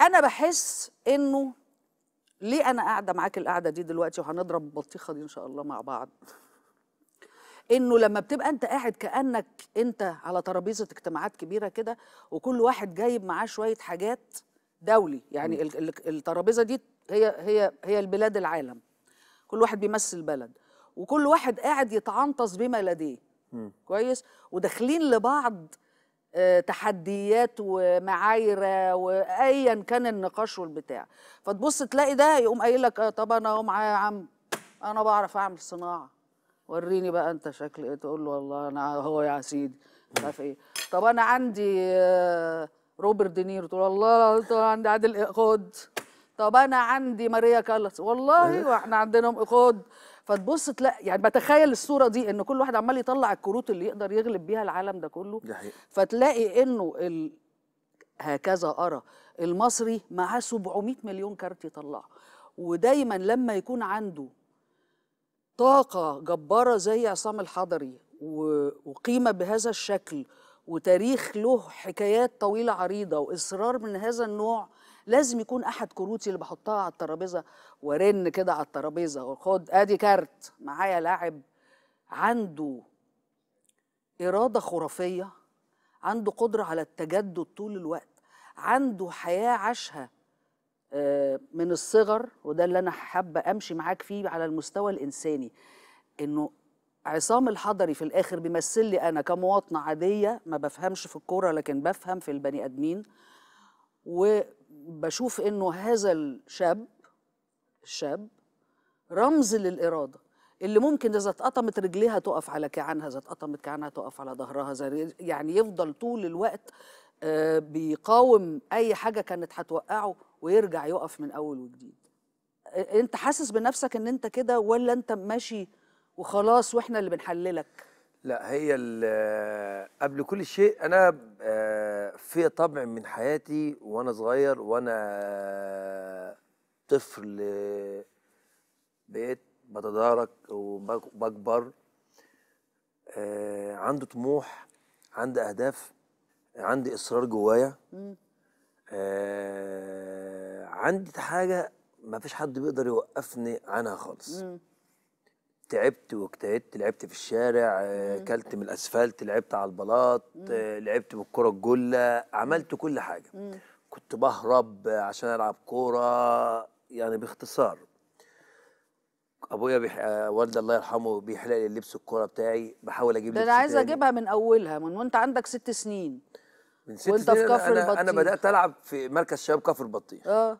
انا بحس انه ليه انا قاعده معاك القعده دي دلوقتي وهنضرب البطيخه دي ان شاء الله مع بعض انه لما بتبقى انت قاعد كانك انت على ترابيزه اجتماعات كبيره كده وكل واحد جايب معاه شويه حاجات دولي يعني الترابيزه دي هي هي هي البلاد العالم كل واحد بيمثل بلد وكل واحد قاعد يتعنطس بما لديه كويس وداخلين لبعض آه، تحديات ومعايرة وايا كان النقاش والبتاع فتبص تلاقي ده يقوم قايل لك آه، طب انا أهو معايا يا عم انا بعرف اعمل صناعه وريني بقى انت شكل ايه تقول له والله انا هو يا سيدي مش عارف ايه طب انا عندي آه، روبرت دينيرو تقول الله عندي عادل خد طب انا عندي ماريا كالاس والله إيه؟ واحنا عندنا خد فتبص تلاقي يعني بتخيل الصوره دي ان كل واحد عمال يطلع الكروت اللي يقدر يغلب بيها العالم ده كله فتلاقي انه ال... هكذا ارى المصري معاه 700 مليون كارت يطلعه ودايما لما يكون عنده طاقه جباره زي عصام الحضري و... وقيمه بهذا الشكل وتاريخ له حكايات طويله عريضه واصرار من هذا النوع لازم يكون احد كروتي اللي بحطها على الترابيزه وارن كده على الترابيزه وخد ادي كارت معايا لاعب عنده اراده خرافيه عنده قدره على التجدد طول الوقت عنده حياه عاشها آه، من الصغر وده اللي انا حابه امشي معاك فيه على المستوى الانساني انه عصام الحضري في الاخر بيمثل لي انا كمواطنه عاديه ما بفهمش في الكوره لكن بفهم في البني ادمين و بشوف انه هذا الشاب الشاب رمز للاراده اللي ممكن اذا اتقطمت رجليها تقف على كيعانها اذا اتقطمت كيعانها تقف على ظهرها يعني يفضل طول الوقت آه، بيقاوم اي حاجه كانت هتوقعه ويرجع يقف من اول وجديد انت حاسس بنفسك ان انت كده ولا انت ماشي وخلاص واحنا اللي بنحللك لا هي آه، قبل كل شيء انا آه، في طبع من حياتي وانا صغير وانا آه، طفل بقيت بتدارك وبكبر عنده طموح عندي اهداف عندي اصرار جوايا عندي حاجه ما فيش حد بيقدر يوقفني عنها خالص تعبت واجتهدت لعبت في الشارع اكلت آه، من الاسفلت لعبت على البلاط آه، لعبت بالكره الجله عملت كل حاجه كنت بهرب عشان العب كوره يعني باختصار ابويا بيح... آه، والدي الله يرحمه بيحلق لي اللبس الكوره بتاعي بحاول اجيب ده انا عايز اجيبها من اولها من وانت عندك ست سنين من ست وانت سنين في كفر أنا... البطيخ انا بدات العب في مركز شباب كفر البطيخ اه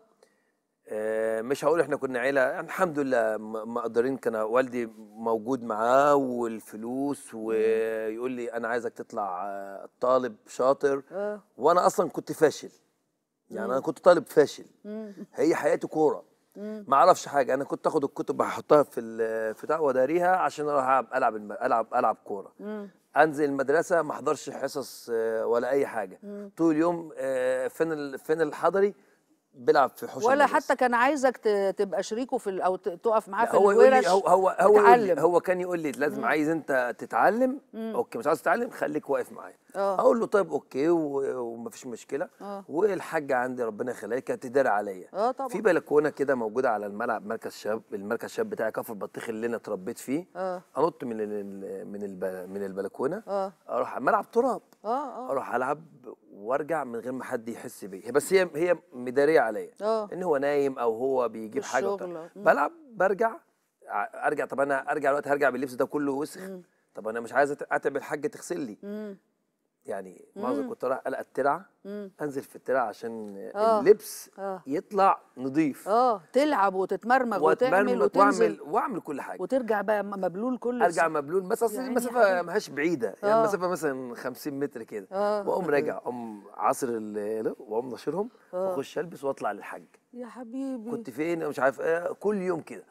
آه، مش هقول احنا كنا عيله يعني الحمد لله مقدرين كان والدي موجود معاه والفلوس ويقول لي انا عايزك تطلع آه، طالب شاطر آه. وانا اصلا كنت فاشل يعني انا كنت طالب فاشل هي حياتي كوره ما اعرفش حاجه انا كنت اخد الكتب احطها في البتاع واداريها عشان اروح العب العب العب العب كوره انزل المدرسه ما احضرش حصص ولا اي حاجه طول اليوم فين فين الحضري بيلعب في حوش ولا حتى كان عايزك تبقى شريكه في او تقف معاه في هو الورش هو هو هو, هو كان يقول لي لازم مم. عايز انت تتعلم مم. اوكي مش عايز تتعلم خليك واقف معايا آه. اقول له طيب اوكي ومفيش مشكله آه. والحاجه عندي ربنا يخليها كانت تدار عليا اه طبعا في بلكونه كده موجوده على الملعب مركز الشباب المركز الشباب بتاعي كفر بطيخ اللي انا اتربيت فيه آه. انط من من من البلكونه اروح ملعب تراب اروح العب وارجع من غير ما حد يحس بيا بس هي هي مداريه عليا آه. ان هو نايم او هو بيجيب حاجه بلعب برجع ارجع طب انا ارجع الوقت هرجع باللبس ده كله وسخ طب انا مش عايز اتعب الحاجه تغسل لي يعني معظم كنت رايح القى الترعه انزل في الترعه عشان أوه. اللبس أوه. يطلع نظيف اه تلعب وتتمرمغ وتعمل وتنزل واعمل واعمل كل حاجه وترجع بقى مبلول كل ارجع مبلول بس اصل يعني المسافه ماهاش بعيده أوه. يعني آه. المسافه مثلا 50 متر كده آه. واقوم راجع اقوم عصر واقوم نشرهم آه. واخش البس واطلع للحج يا حبيبي كنت فين مش عارف ايه كل يوم كده